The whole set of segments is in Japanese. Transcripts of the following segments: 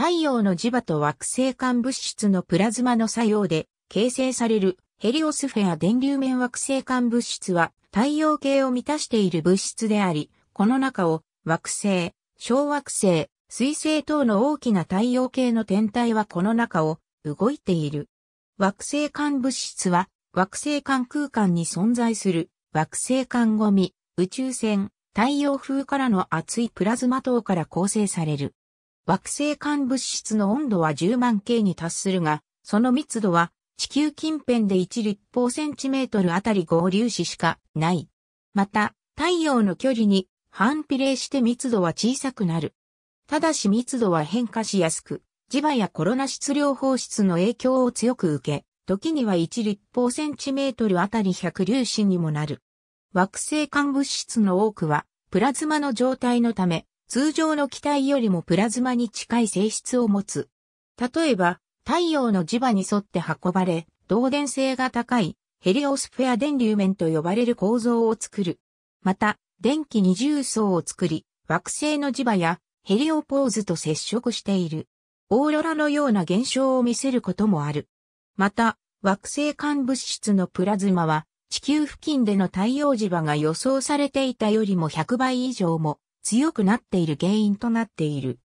太陽の磁場と惑星間物質のプラズマの作用で形成されるヘリオスフェア電流面惑星間物質は太陽系を満たしている物質であり、この中を惑星、小惑星、水星等の大きな太陽系の天体はこの中を動いている。惑星間物質は惑星間空間に存在する惑星間ゴミ、宇宙船、太陽風からの熱いプラズマ等から構成される。惑星間物質の温度は10万 K に達するが、その密度は地球近辺で1立方センチメートルあたり合粒子しかない。また、太陽の距離に反比例して密度は小さくなる。ただし密度は変化しやすく、磁場やコロナ質量放出の影響を強く受け、時には1立方センチメートルあたり100粒子にもなる。惑星間物質の多くは、プラズマの状態のため、通常の気体よりもプラズマに近い性質を持つ。例えば、太陽の磁場に沿って運ばれ、導電性が高いヘリオスフェア電流面と呼ばれる構造を作る。また、電気二重層を作り、惑星の磁場やヘリオポーズと接触している。オーロラのような現象を見せることもある。また、惑星間物質のプラズマは、地球付近での太陽磁場が予想されていたよりも100倍以上も強くなっている原因となっている。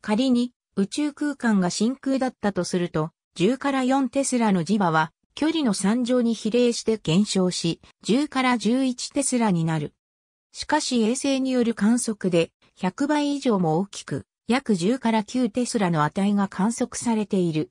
仮に宇宙空間が真空だったとすると、10から4テスラの磁場は距離の3乗に比例して減少し、10から11テスラになる。しかし衛星による観測で100倍以上も大きく、約10から9テスラの値が観測されている。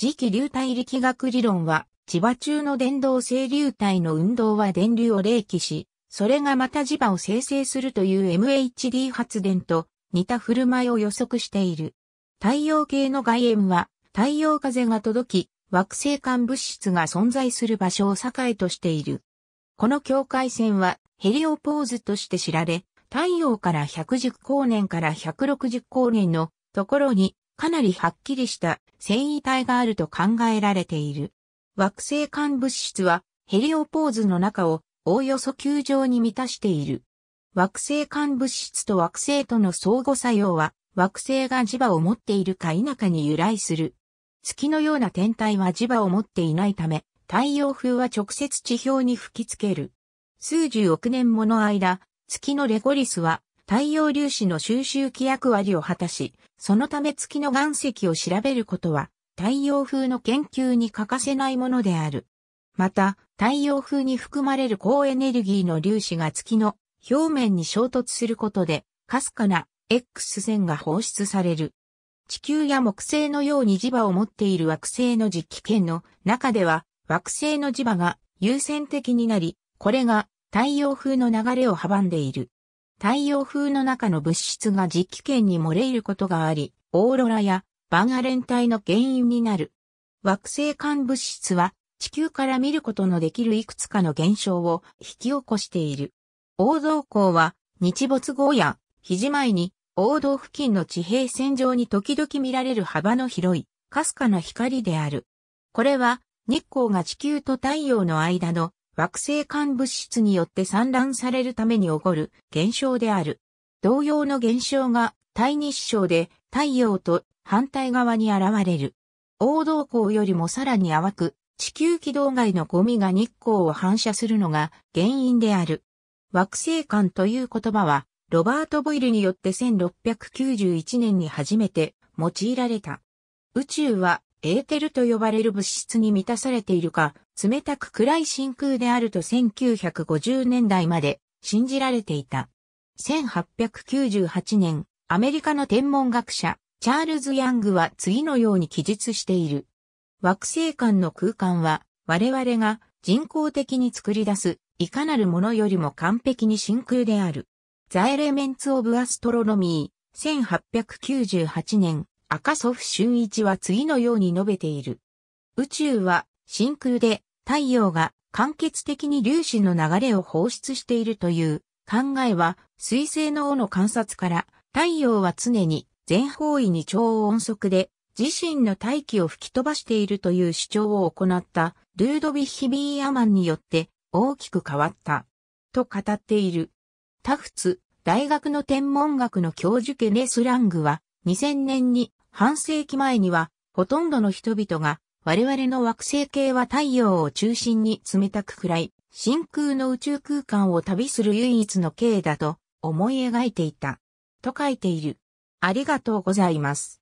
磁気流体力学理論は、磁場中の電動性流体の運動は電流を冷気し、それがまた磁場を生成するという MHD 発電と似た振る舞いを予測している。太陽系の外縁は太陽風が届き、惑星間物質が存在する場所を境としている。この境界線はヘリオポーズとして知られ、太陽から110光年から160光年のところにかなりはっきりした繊維体があると考えられている。惑星間物質はヘリオポーズの中をおおよそ球状に満たしている。惑星間物質と惑星との相互作用は、惑星が磁場を持っているか否かに由来する。月のような天体は磁場を持っていないため、太陽風は直接地表に吹きつける。数十億年もの間、月のレゴリスは太陽粒子の収集規役割を果たし、そのため月の岩石を調べることは太陽風の研究に欠かせないものである。また、太陽風に含まれる高エネルギーの粒子が月の表面に衝突することで、かすかな X 線が放出される。地球や木星のように磁場を持っている惑星の磁気圏の中では、惑星の磁場が優先的になり、これが太陽風の流れを阻んでいる。太陽風の中の物質が磁気圏に漏れ入ることがあり、オーロラやバンアレン帯の原因になる。惑星間物質は地球から見ることのできるいくつかの現象を引き起こしている。王道光は日没後や肘前に王道付近の地平線上に時々見られる幅の広いかすかな光である。これは日光が地球と太陽の間の惑星間物質によって散乱されるために起こる現象である。同様の現象が対日照で太陽と反対側に現れる。王道光よりもさらに淡く地球軌道外のゴミが日光を反射するのが原因である。惑星間という言葉は、ロバート・ボイルによって1691年に初めて用いられた。宇宙はエーテルと呼ばれる物質に満たされているか、冷たく暗い真空であると1950年代まで信じられていた。1898年、アメリカの天文学者、チャールズ・ヤングは次のように記述している。惑星間の空間は、我々が人工的に作り出す、いかなるものよりも完璧に真空である。ザ・エレメンツ・オブ・アストロノミー、1898年、赤祖父俊一は次のように述べている。宇宙は真空で太陽が間欠的に粒子の流れを放出しているという考えは、水星の尾の観察から、太陽は常に全方位に超音速で自身の大気を吹き飛ばしているという主張を行ったルードヴィッヒ・ビーアマンによって大きく変わった。と語っている。タフツ、大学の天文学の教授ケネス・ラングは2000年に半世紀前にはほとんどの人々が我々の惑星系は太陽を中心に冷たく暗い真空の宇宙空間を旅する唯一の系だと思い描いていた。と書いている。ありがとうございます。